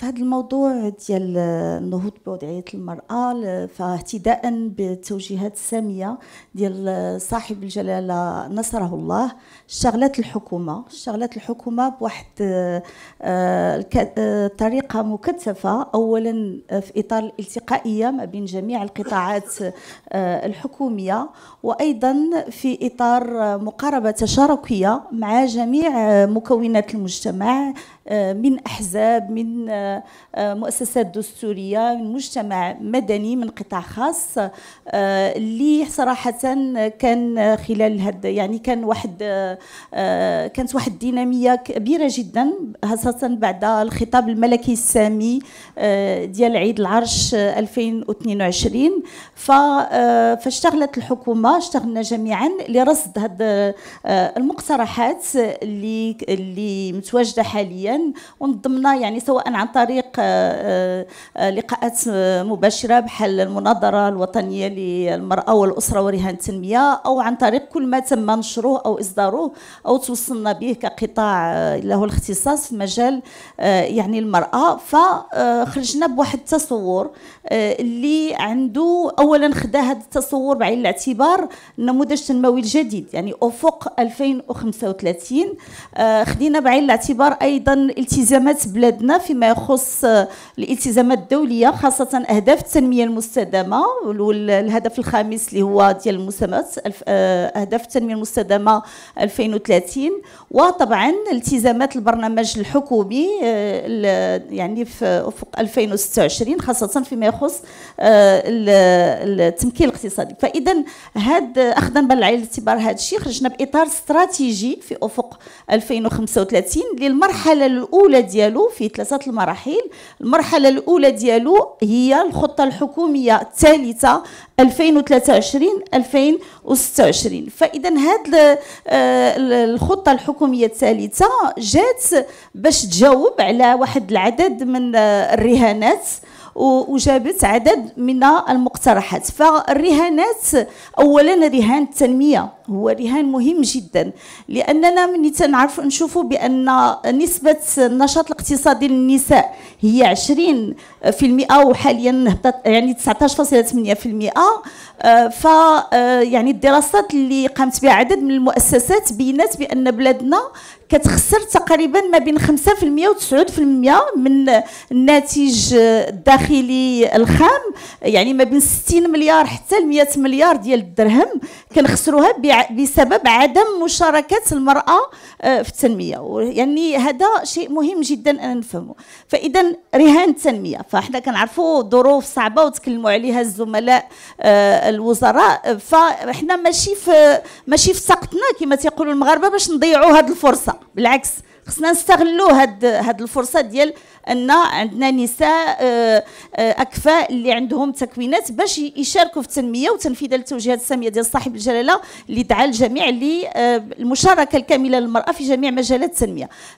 فهذا الموضوع ديال النهوض بوضعيه المراه فاهتداء بالتوجيهات الساميه ديال صاحب الجلاله نصره الله اشتغلت الحكومه اشتغلت الحكومه بواحد آه، آه، طريقه مكثفه اولا آه، في اطار الالتقائيه ما بين جميع القطاعات الحكوميه وايضا في اطار مقاربه تشاركيه مع جميع مكونات المجتمع من احزاب من آه، مؤسسات دستوريه من مجتمع مدني من قطاع خاص آه، اللي صراحه كان خلال هذا يعني كان واحد آه، كانت واحد الديناميه كبيره جدا خاصه بعد الخطاب الملكي السامي ديال عيد العرش 2022 فاشتغلت الحكومه اشتغلنا جميعا لرصد هذه المقترحات اللي اللي متواجده حاليا ونظمنا يعني سواء عن طريق طريق آه، آه، آه، لقاءات مباشره بحال المناظره الوطنيه للمراه والاسره ورهان التنميه او عن طريق كل ما تم نشره او اصداره او توصلنا به كقطاع له الاختصاص في مجال يعني المراه فخرجنا بواحد التصور اللي عنده اولا خدا هذا التصور بعين الاعتبار النموذج التنموي الجديد يعني افق 2035 خدينا بعين الاعتبار ايضا التزامات بلادنا فيما يخص يخص الالتزامات الدوليه خاصه اهداف التنميه المستدامه والهدف الخامس اللي هو ديال المساهمات آه، اهداف التنميه المستدامه 2030 وطبعا التزامات البرنامج الحكومي آه، يعني في افق 2026 خاصه فيما يخص آه، التمكين الاقتصادي فاذا هاد اخذا بالعين الاعتبار هذا الشيء خرجنا باطار استراتيجي في افق 2035 للمرحله الاولى ديالو في ثلاثه المراحل المراحل المرحله الاولى ديالو هي الخطه الحكوميه الثالثه 2023 2026 فاذا هاد آه، الخطه الحكوميه الثالثه جات باش تجاوب على واحد العدد من آه، الرهانات وجابت عدد من المقترحات فالرهانات اولا رهان التنميه هو رهان مهم جدا لاننا من تنعرف نشوفوا بان نسبه النشاط الاقتصادي للنساء هي 20% وحاليا هبطت يعني 19.8% ف يعني الدراسات اللي قامت بها عدد من المؤسسات بينات بان بلادنا كتخسر تقريبا ما بين 5% و 9% من الناتج الداخلي الخام يعني ما بين 60 مليار حتى ل 100 مليار ديال الدرهم كنخسروها بسبب عدم مشاركه المراه آه، في التنميه يعني هذا شيء مهم جدا ان نفهمه فاذا رهان التنميه فاحنا كنعرفوا ظروف صعبه وتكلموا عليها الزملاء آه، الوزراء فاحنا ماشي في ماشي في سقطنا كما تيقولوا المغاربه باش نضيعوا هذه الفرصه بالعكس خصنا نستغلوا هاد هاد الفرصه ديال ان عندنا نساء آه، آه، اكفاء اللي عندهم تكوينات باش يشاركوا في التنميه وتنفيذ التوجيهات الساميه ديال صاحب الجلاله اللي دعا الجميع للمشاركه آه، الكامله للمراه في جميع مجالات التنميه